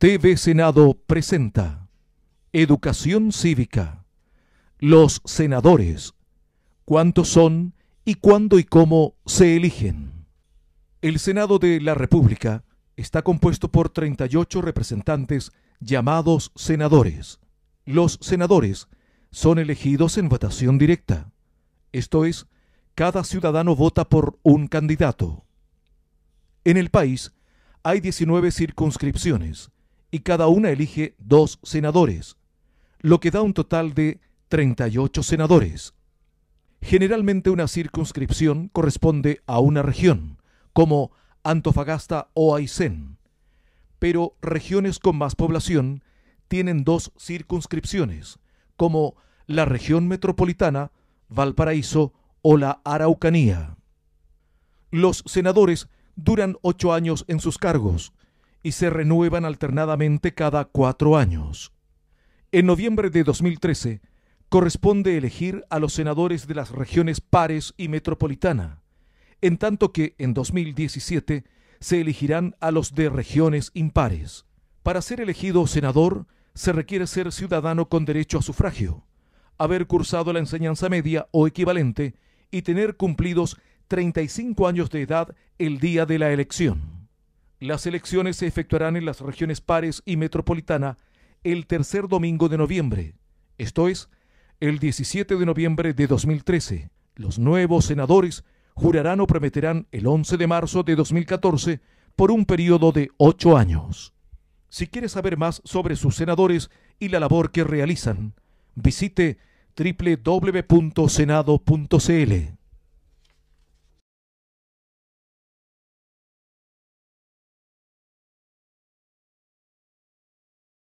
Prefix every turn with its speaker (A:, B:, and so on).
A: TV Senado presenta Educación Cívica. Los senadores. ¿Cuántos son y cuándo y cómo se eligen? El Senado de la República está compuesto por 38 representantes llamados senadores. Los senadores son elegidos en votación directa. Esto es, cada ciudadano vota por un candidato. En el país hay 19 circunscripciones y cada una elige dos senadores, lo que da un total de 38 senadores. Generalmente una circunscripción corresponde a una región, como Antofagasta o Aysén, pero regiones con más población tienen dos circunscripciones, como la región metropolitana, Valparaíso o la Araucanía. Los senadores duran ocho años en sus cargos y se renuevan alternadamente cada cuatro años. En noviembre de 2013 corresponde elegir a los senadores de las regiones pares y metropolitana, en tanto que en 2017 se elegirán a los de regiones impares. Para ser elegido senador se requiere ser ciudadano con derecho a sufragio, haber cursado la enseñanza media o equivalente y tener cumplidos 35 años de edad el día de la elección. Las elecciones se efectuarán en las regiones pares y metropolitana el tercer domingo de noviembre, esto es, el 17 de noviembre de 2013. Los nuevos senadores jurarán o prometerán el 11 de marzo de 2014 por un periodo de ocho años. Si quiere saber más sobre sus senadores y la labor que realizan, visite www.senado.cl.